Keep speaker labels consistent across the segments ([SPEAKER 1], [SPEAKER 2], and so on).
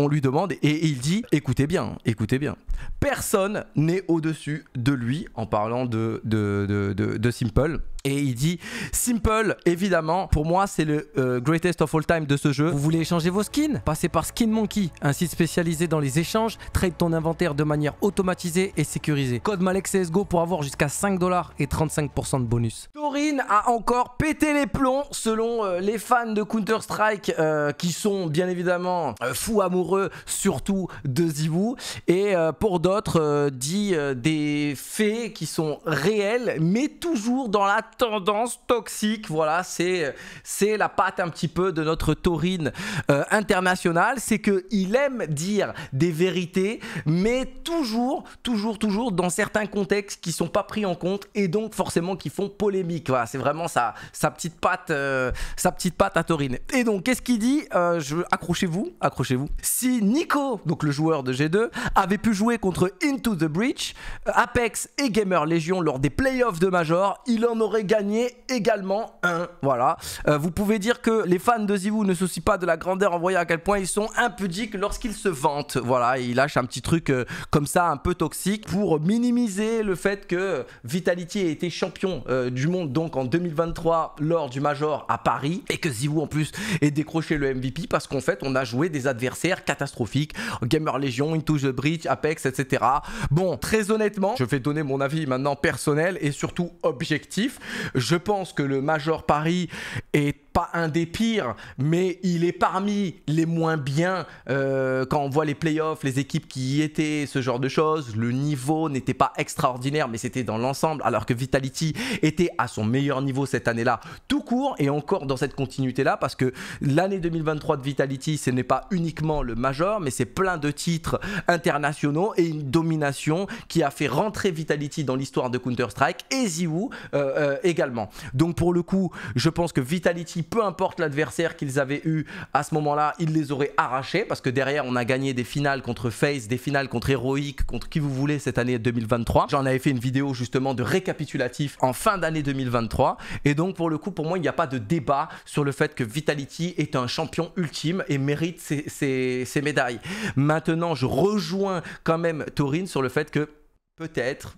[SPEAKER 1] on lui demande et il dit écoutez bien, écoutez bien. Personne n'est au-dessus de lui en parlant de, de, Simple. Et il dit Simple, évidemment, pour moi c'est le euh, greatest of all time de ce jeu. Vous voulez échanger vos skins Passez par Skin Monkey, un site spécialisé dans les échanges, trade ton inventaire de manière automatisée et sécurisée. Code MalexCSGO pour avoir jusqu'à 5 dollars et 35% de bonus. Torin a encore pété les plombs selon euh, les fans de Counter-Strike euh, qui sont bien évidemment fous amoureux surtout de Zibou. et pour d'autres dit des faits qui sont réels mais toujours dans la tendance toxique. Voilà, c'est c'est la patte un petit peu de notre taurine euh, international. c'est que il aime dire des vérités, mais toujours, toujours, toujours dans certains contextes qui sont pas pris en compte et donc forcément qui font polémique. Voilà, c'est vraiment sa sa petite patte, euh, sa petite patte à taurine. Et donc qu'est-ce qu'il dit euh, accrochez-vous, accrochez-vous. Si Nico, donc le joueur de G2, avait pu jouer contre Into the Breach, Apex et Gamer Legion lors des playoffs de Major, il en aurait gagner également un. Voilà. Euh, vous pouvez dire que les fans de Zivou ne soucient pas de la grandeur en voyant à quel point ils sont un peu impudiques lorsqu'ils se vantent. Voilà, ils lâchent un petit truc euh, comme ça, un peu toxique, pour minimiser le fait que Vitality ait été champion euh, du monde donc en 2023 lors du Major à Paris et que Zivou en plus ait décroché le MVP parce qu'en fait on a joué des adversaires catastrophiques. Gamer Legion, Into the Bridge, Apex, etc. Bon, très honnêtement, je vais donner mon avis maintenant personnel et surtout objectif. Je pense que le Major Paris est pas un des pires, mais il est parmi les moins bien euh, quand on voit les playoffs, les équipes qui y étaient, ce genre de choses. Le niveau n'était pas extraordinaire, mais c'était dans l'ensemble, alors que Vitality était à son meilleur niveau cette année-là, tout court, et encore dans cette continuité-là, parce que l'année 2023 de Vitality, ce n'est pas uniquement le major, mais c'est plein de titres internationaux et une domination qui a fait rentrer Vitality dans l'histoire de Counter-Strike et Ziwu euh, euh, également. Donc pour le coup, je pense que Vitality peu importe l'adversaire qu'ils avaient eu à ce moment-là, ils les auraient arrachés parce que derrière, on a gagné des finales contre FaZe, des finales contre Heroic, contre qui vous voulez cette année 2023. J'en avais fait une vidéo justement de récapitulatif en fin d'année 2023. Et donc, pour le coup, pour moi, il n'y a pas de débat sur le fait que Vitality est un champion ultime et mérite ses, ses médailles. Maintenant, je rejoins quand même Torin sur le fait que peut-être,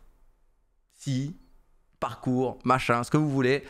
[SPEAKER 1] si, parcours, machin, ce que vous voulez,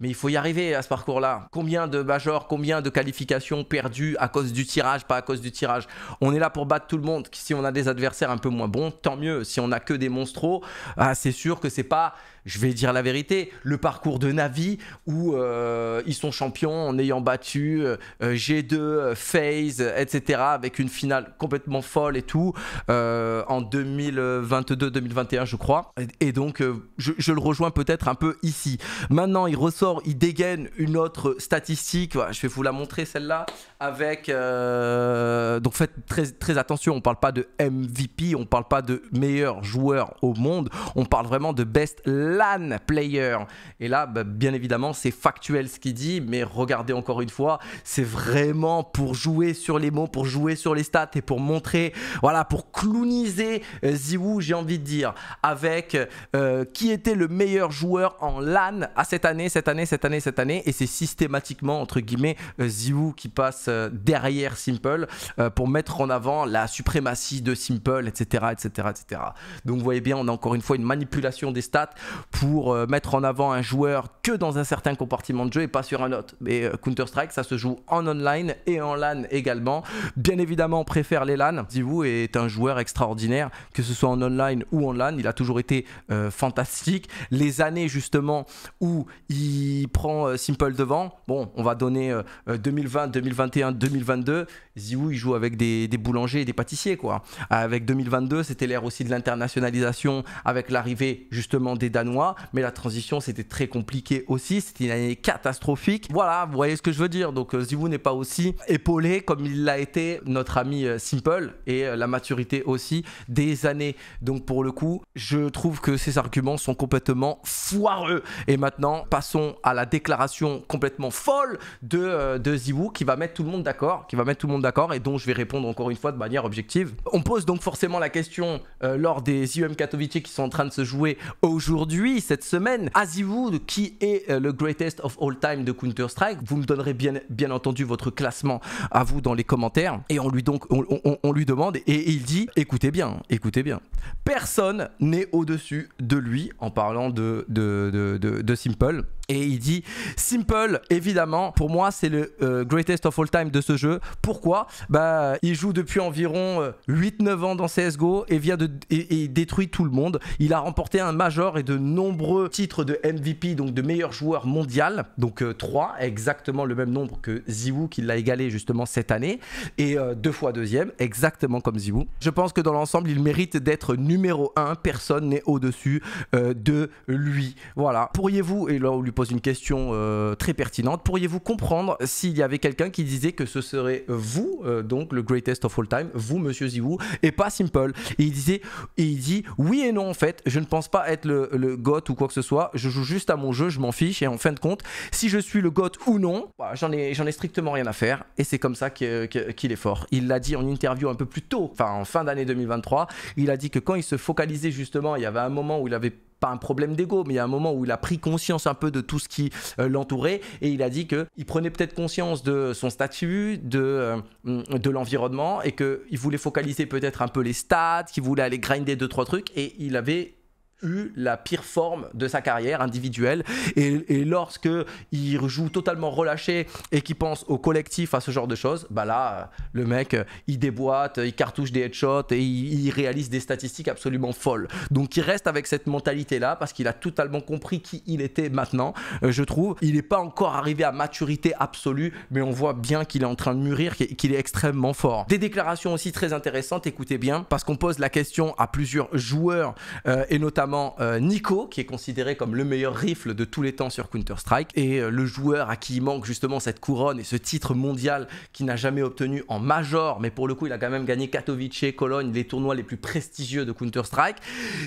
[SPEAKER 1] mais il faut y arriver à ce parcours-là. Combien de majors, combien de qualifications perdues à cause du tirage, pas à cause du tirage. On est là pour battre tout le monde. Si on a des adversaires un peu moins bons, tant mieux. Si on a que des monstros, ah, c'est sûr que c'est pas je vais dire la vérité, le parcours de Navi où euh, ils sont champions en ayant battu G2, FaZe, etc. avec une finale complètement folle et tout euh, en 2022-2021 je crois. Et, donc euh, je, le rejoins peut-être un peu ici. Maintenant il ressort, il dégaine une autre statistique, je vais vous la montrer celle-là avec... donc faites très, attention, on ne parle pas de MVP, on ne parle pas de meilleur joueur au monde, on parle vraiment de best LAN player. Et là, bah, bien évidemment, c'est factuel ce qu'il dit, mais regardez encore une fois, c'est vraiment pour jouer sur les mots, pour jouer sur les stats et pour montrer, voilà, pour clowniser euh, j'ai envie de dire, avec euh, qui était le meilleur joueur en LAN à cette année, cette année, cette année, cette année. Et c'est systématiquement, entre guillemets, euh, qui passe euh, derrière Simple euh, pour mettre en avant la suprématie de Simple, etc., etc., etc. Donc vous voyez bien, on a encore une fois une manipulation des stats pour euh, mettre en avant un joueur que dans un certain compartiment de jeu et pas sur un autre. Mais euh, Counter-Strike, ça se joue en online et en LAN également. Bien évidemment, on préfère les LAN. Zivou est un joueur extraordinaire, que ce soit en online ou en LAN. Il a toujours été euh, fantastique. Les années justement où il prend Simple devant, bon, on va donner 2020, 2021, 2022. Zivou, il joue avec des, boulangers et des pâtissiers, quoi. Avec 2022, c'était l'ère aussi de l'internationalisation, avec l'arrivée justement des Danois mais la transition c'était très compliqué aussi, c'était une année catastrophique. Voilà, vous voyez ce que je veux dire. Donc euh, Zivou n'est pas aussi épaulé comme il l'a été notre ami euh, Simple et euh, la maturité aussi des années. Donc pour le coup, je trouve que ces arguments sont complètement foireux. Et maintenant, passons à la déclaration complètement folle de, de qui va mettre tout le monde d'accord, qui va mettre tout le monde d'accord et dont je vais répondre encore une fois de manière objective. On pose donc forcément la question lors des IUM e Katowice qui sont en train de se jouer aujourd'hui cette semaine, Wood, qui est euh, le greatest of all time de Counter-Strike. Vous me donnerez bien, bien entendu votre classement à vous dans les commentaires. Et on lui, donc, on, lui demande, et, il dit, écoutez bien, écoutez bien. Personne n'est au-dessus de lui en parlant de, de, de, de Simple. Et il dit Simple, évidemment, pour moi c'est le euh, greatest of all time de ce jeu. Pourquoi Bah, il joue depuis environ 8-9 euh, ans dans CSGO et vient de et, détruit tout le monde. Il a remporté un major et de nombreux titres de MVP, donc de meilleur joueur mondial, donc 3, euh, exactement le même nombre que Ziwu, qui l'a égalé justement cette année, et deux fois deuxième, exactement comme Ziwu. Je pense que dans l'ensemble, il mérite d'être numéro 1, personne n'est au-dessus de lui. Voilà. Pourriez-vous, et là on lui pose une question euh, très pertinente. Pourriez-vous comprendre s'il y avait quelqu'un qui disait que ce serait vous, euh, donc le greatest of all time, vous, monsieur Ziwu, et pas Simple et il, disait, il dit oui et non en fait, je ne pense pas être le, le ou quoi que ce soit, je joue juste à mon jeu, je m'en fiche, et en fin de compte, si je suis le goth ou non, bah, j'en ai, ai strictement rien à faire, et c'est comme ça qu'il est fort. Il l'a dit en interview un peu plus tôt, enfin en fin d'année 2023, il a dit que quand il se focalisait justement, il y avait un moment où il avait pas un problème d'ego, mais il y a un moment où il a pris conscience un peu de tout ce qui euh, l'entourait et il a dit que il prenait peut-être conscience de son statut, de, euh, de l'environnement et qu'il voulait focaliser peut-être un peu les stats, qu'il voulait aller grinder deux trois trucs et il avait eu la pire forme de sa carrière individuelle et, lorsque il joue totalement relâché et qu'il pense au collectif à ce genre de choses bah là le mec euh, il déboîte il cartouche des headshots et il, réalise des statistiques absolument folles donc il reste avec cette mentalité là parce qu'il a totalement compris qui il était maintenant euh, je trouve il n'est pas encore arrivé à maturité absolue mais on voit bien qu'il est en train de mûrir qu'il est extrêmement fort des déclarations aussi très intéressantes écoutez bien parce qu'on pose la question à plusieurs joueurs euh, et notamment euh, Nico, qui est considéré comme le meilleur rifle de tous les temps sur Counter-Strike, et euh, le joueur à qui il manque justement cette couronne et ce titre mondial qu'il n'a jamais obtenu en major, mais pour le coup il a quand même gagné Katowice, Cologne, les tournois les plus prestigieux de Counter-Strike,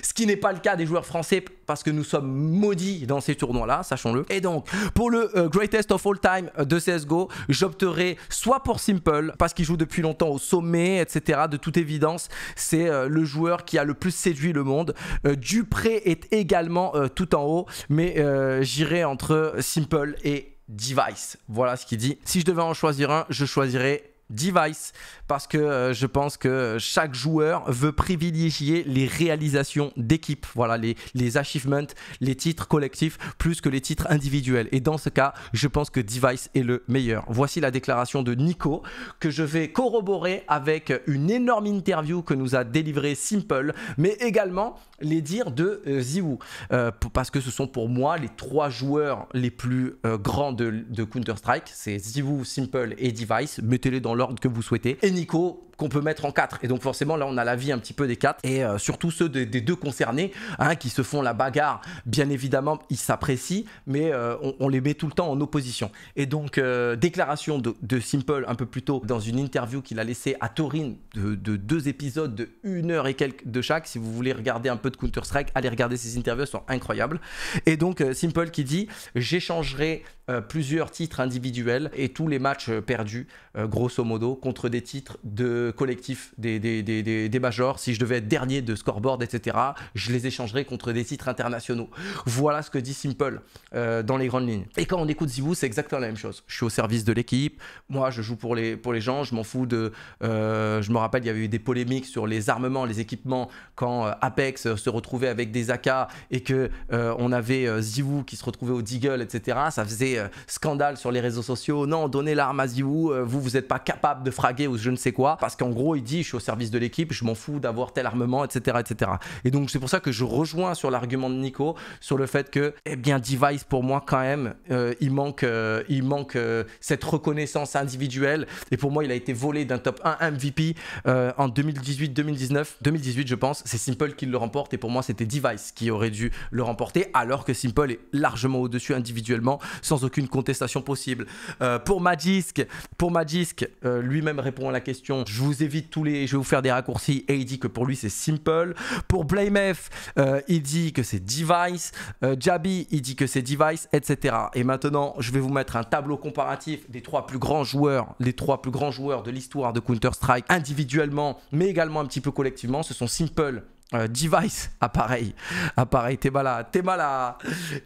[SPEAKER 1] ce qui n'est pas le cas des joueurs français parce que nous sommes maudits dans ces tournois-là, sachons-le. Et donc, pour le euh, greatest of all time de CSGO, j'opterai soit pour Simple, parce qu'il joue depuis longtemps au sommet, etc. De toute évidence, c'est le joueur qui a le plus séduit le monde, du « Prêt » est également euh, tout en haut, mais euh, j'irai entre Simple et Device. Voilà ce qu'il dit. Si je devais en choisir un, je choisirais Device parce que euh, je pense que chaque joueur veut privilégier les réalisations d'équipe, voilà les, les achievements, les titres collectifs plus que les titres individuels. Et dans ce cas, je pense que Device est le meilleur. Voici la déclaration de Nico que je vais corroborer avec une énorme interview que nous a délivrée Simple, mais également les dire de euh, euh parce que ce sont pour moi les trois joueurs les plus euh, grands de, Counter-Strike. C'est Ziwu, Simple et Device. Mettez-les dans l'ordre que vous souhaitez. Et Nico, qu'on peut mettre en quatre Et donc forcément là on a la vie un petit peu des quatre et euh, surtout ceux des, deux concernés hein, qui se font la bagarre. Bien évidemment ils s'apprécient mais euh, on, les met tout le temps en opposition. Et donc euh, déclaration de, Simple un peu plus tôt dans une interview qu'il a laissée à Torin de, de, deux épisodes de une heure et quelques de chaque. Si vous voulez regarder un peu de Counter-Strike, allez regarder ces interviews, elles sont incroyables. Et donc Simple qui dit j'échangerai plusieurs titres individuels et tous les matchs perdus grosso modo contre des titres de collectif des, des, des, majors, si je devais être dernier de scoreboard, etc., je les échangerais contre des titres internationaux. Voilà ce que dit Simple euh, dans les grandes lignes. Et quand on écoute zivou c'est exactement la même chose. Je suis au service de l'équipe, moi je joue pour les, pour les gens, je m'en fous de... Euh, je me rappelle, il y avait eu des polémiques sur les armements, les équipements, quand euh, Apex se retrouvait avec des AK et que on avait zivou qui se retrouvait au Deagle, etc. Ça faisait scandale sur les réseaux sociaux. Non, donnez l'arme à Zivou, vous, vous n'êtes pas capable de fraguer ou je ne sais quoi, parce qu'en gros, il dit, je suis au service de l'équipe, je m'en fous d'avoir tel armement, etc., etc. Et donc, c'est pour ça que je rejoins sur l'argument de Nico, sur le fait que, eh bien, Device, pour moi, quand même, euh, il manque, euh, il manque euh, cette reconnaissance individuelle. Et pour moi, il a été volé d'un top 1 MVP en 2018, 2019, 2018, je pense. C'est Simple qui le remporte. Et pour moi, c'était Device qui aurait dû le remporter, alors que Simple est largement au-dessus individuellement, sans aucune contestation possible. pour Magisk, pour Magisk, lui-même répond à la question, je vous vous évite tous les. Je vais vous faire des raccourcis. Et il dit que pour lui, c'est simple. Pour Blamef, euh, il dit que c'est device. Jabby, euh, Jabi, il dit que c'est device, etc. Et maintenant, je vais vous mettre un tableau comparatif des trois plus grands joueurs, les trois plus grands joueurs de l'histoire de Counter-Strike individuellement, mais également un petit peu collectivement. Ce sont Simple, euh, device, appareil, appareil, t'es mal à, t'es mal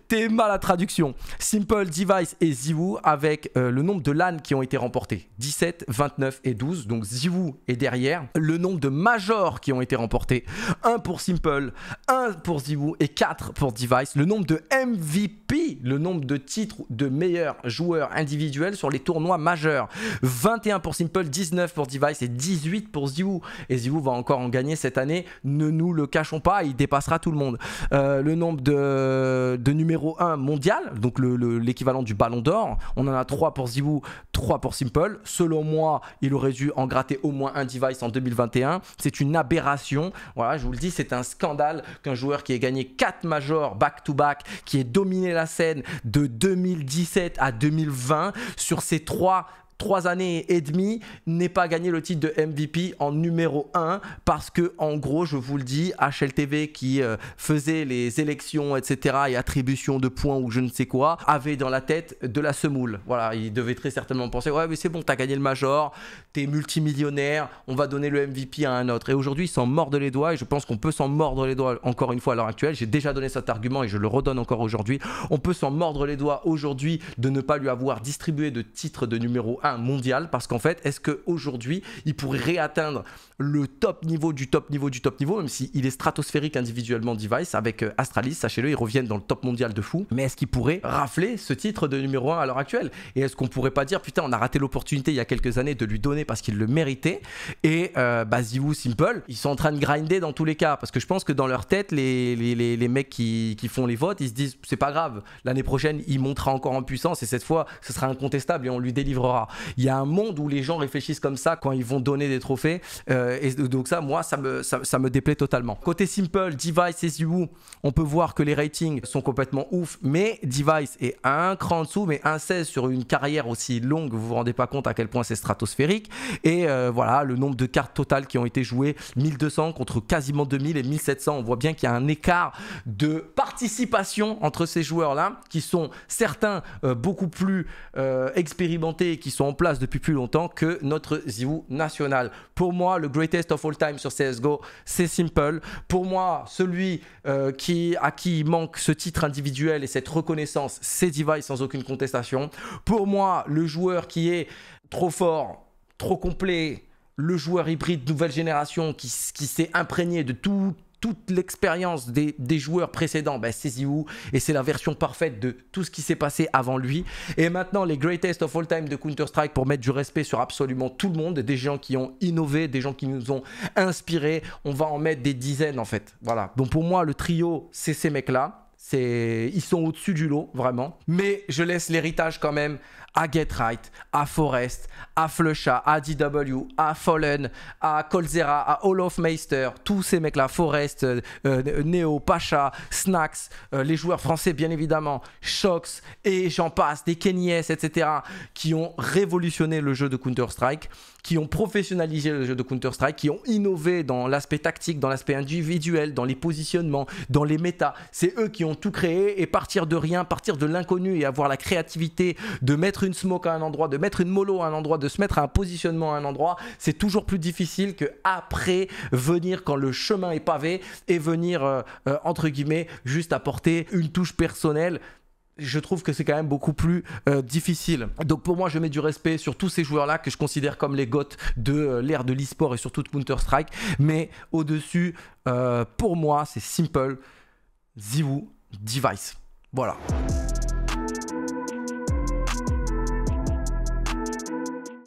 [SPEAKER 1] t'es mal traduction. Simple, Device et Ziwoo avec euh, le nombre de LAN qui ont été remportés, 17, 29 et 12, donc Ziwoo est derrière. Le nombre de majors qui ont été remportés, 1 pour Simple, 1 pour Ziwoo et 4 pour Device. Le nombre de MVP, le nombre de titres de meilleurs joueurs individuels sur les tournois majeurs, 21 pour Simple, 19 pour Device et 18 pour Ziwoo. Et Ziwoo va encore en gagner cette année, ne nous le cachons pas, il dépassera tout le monde. Euh, le nombre de, numéro 1 mondial, donc l'équivalent le, du ballon d'or, on en a 3 pour Zibou, 3 pour Simple. Selon moi, il aurait dû en gratter au moins un device en 2021. C'est une aberration. Voilà, je vous le dis, c'est un scandale qu'un joueur qui ait gagné 4 majors back-to-back, qui ait dominé la scène de 2017 à 2020, sur ces 3 trois années et demie, n'ait pas gagné le titre de MVP en numéro 1 parce que, en gros, je vous le dis, HLTV qui euh, faisait les élections, etc. et attribution de points ou je ne sais quoi, avait dans la tête de la semoule. Voilà, il devait très certainement penser Ouais, mais c'est bon, t'as gagné le Major, t'es multimillionnaire, on va donner le MVP à un autre. Et aujourd'hui, il s'en mordent les doigts et je pense qu'on peut s'en mordre les doigts encore une fois à l'heure actuelle. J'ai déjà donné cet argument et je le redonne encore aujourd'hui. On peut s'en mordre les doigts aujourd'hui de ne pas lui avoir distribué de titre de numéro 1 un mondial parce qu'en fait, est-ce qu'aujourd'hui, il pourrait réatteindre le top niveau du top niveau du top niveau, même s'il est stratosphérique individuellement Device avec euh, Astralis, sachez-le, ils reviennent dans le top mondial de fou, mais est-ce qu'il pourrait rafler ce titre de numéro 1 à l'heure actuelle Et est-ce qu'on pourrait pas dire, putain, on a raté l'opportunité il y a quelques années de lui donner parce qu'il le méritait Et euh, bah, Simple, ils sont en train de grinder dans tous les cas parce que je pense que dans leur tête, les, mecs qui, qui font les votes, ils se disent, c'est pas grave, l'année prochaine, il montera encore en puissance et cette fois, ce sera incontestable et on lui délivrera. Il y a un monde où les gens réfléchissent comme ça quand ils vont donner des trophées. Euh, et donc ça, moi, ça me, ça, me déplaît totalement. Côté Simple, Device et Ziwoo, on peut voir que les ratings sont complètement ouf, mais Device est un cran en dessous, mais un 16 sur une carrière aussi longue, vous vous rendez pas compte à quel point c'est stratosphérique. Et euh, voilà, le nombre de cartes totales qui ont été jouées, 1200 contre quasiment 2000 et 1700. On voit bien qu'il y a un écart de participation entre ces joueurs-là, qui sont certains euh, beaucoup plus expérimentés, qui sont en place depuis plus longtemps que notre ZywOo national. Pour moi, le greatest of all time sur CSGO, c'est Simple. Pour moi, celui euh, qui, à qui manque ce titre individuel et cette reconnaissance, c'est Device sans aucune contestation. Pour moi, le joueur qui est trop fort, trop complet, le joueur hybride nouvelle génération qui, qui s'est imprégné de tout, toute l'expérience des, joueurs précédents, bah, c'est vous et c'est la version parfaite de tout ce qui s'est passé avant lui. Et maintenant, les greatest of all time de Counter-Strike pour mettre du respect sur absolument tout le monde, des gens qui ont innové, des gens qui nous ont inspirés. On va en mettre des dizaines en fait. Voilà. Donc pour moi, le trio, c'est ces mecs-là. Ils sont au-dessus du lot, vraiment. Mais je laisse l'héritage quand même à Get Right, à Forest, à Flusha, à DW, à Fallen, à Colzera, à Olof Meister, tous ces mecs-là, Forest, euh, euh, Neo, Pacha, Snacks, euh, les joueurs français bien évidemment, Shox et j'en passe, des Kenyes, etc., qui ont révolutionné le jeu de Counter-Strike, qui ont professionnalisé le jeu de Counter-Strike, qui ont innové dans l'aspect tactique, dans l'aspect individuel, dans les positionnements, dans les méta. C'est eux qui ont tout créé et partir de rien, partir de l'inconnu et avoir la créativité de mettre une smoke à un endroit, de mettre une mollo à un endroit, de se mettre à un positionnement à un endroit, c'est toujours plus difficile que après venir quand le chemin est pavé et venir euh, euh, entre guillemets juste apporter une touche personnelle je trouve que c'est quand même beaucoup plus euh, difficile. Donc pour moi, je mets du respect sur tous ces joueurs-là que je considère comme les goths de l'ère de le et surtout de Counter-Strike. Mais au-dessus, pour moi, c'est simple. Ziwoo Device. Voilà.